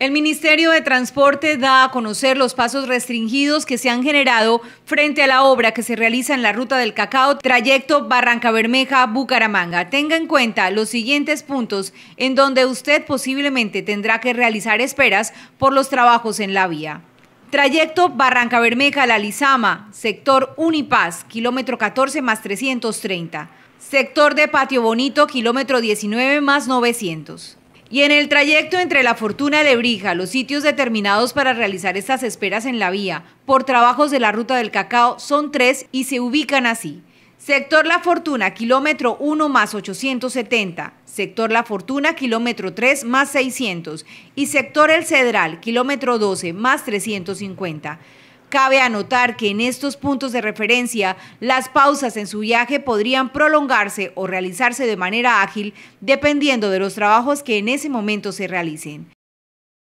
El Ministerio de Transporte da a conocer los pasos restringidos que se han generado frente a la obra que se realiza en la ruta del cacao, trayecto Barranca Bermeja-Bucaramanga. Tenga en cuenta los siguientes puntos en donde usted posiblemente tendrá que realizar esperas por los trabajos en la vía. Trayecto Barranca Bermeja La Lizama, sector Unipaz, kilómetro 14 más 330. Sector de Patio Bonito, kilómetro 19 más 900. Y en el trayecto entre La Fortuna y Lebrija, los sitios determinados para realizar estas esperas en la vía por trabajos de la ruta del cacao son tres y se ubican así. Sector La Fortuna, kilómetro 1 más 870. Sector La Fortuna, kilómetro 3 más 600. Y sector El Cedral, kilómetro 12 más 350. Cabe anotar que en estos puntos de referencia, las pausas en su viaje podrían prolongarse o realizarse de manera ágil, dependiendo de los trabajos que en ese momento se realicen.